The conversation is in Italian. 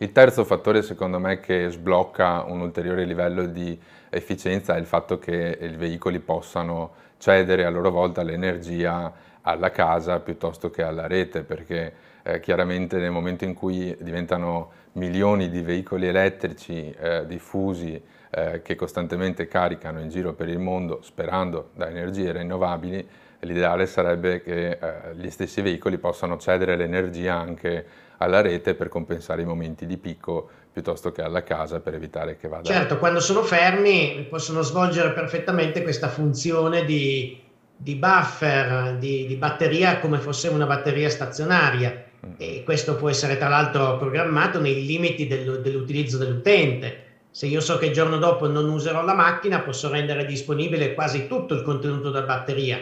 Il terzo fattore secondo me che sblocca un ulteriore livello di efficienza è il fatto che i veicoli possano cedere a loro volta l'energia alla casa piuttosto che alla rete, perché eh, chiaramente nel momento in cui diventano milioni di veicoli elettrici eh, diffusi eh, che costantemente caricano in giro per il mondo sperando da energie rinnovabili, l'ideale sarebbe che eh, gli stessi veicoli possano cedere l'energia anche alla rete per compensare i momenti di picco piuttosto che alla casa per evitare che vada. Certo, quando sono fermi possono svolgere perfettamente questa funzione di, di buffer, di, di, batteria come fosse una batteria stazionaria mm. e questo può essere tra l'altro programmato nei limiti del, dell'utilizzo dell'utente. Se io so che il giorno dopo non userò la macchina, posso rendere disponibile quasi tutto il contenuto della batteria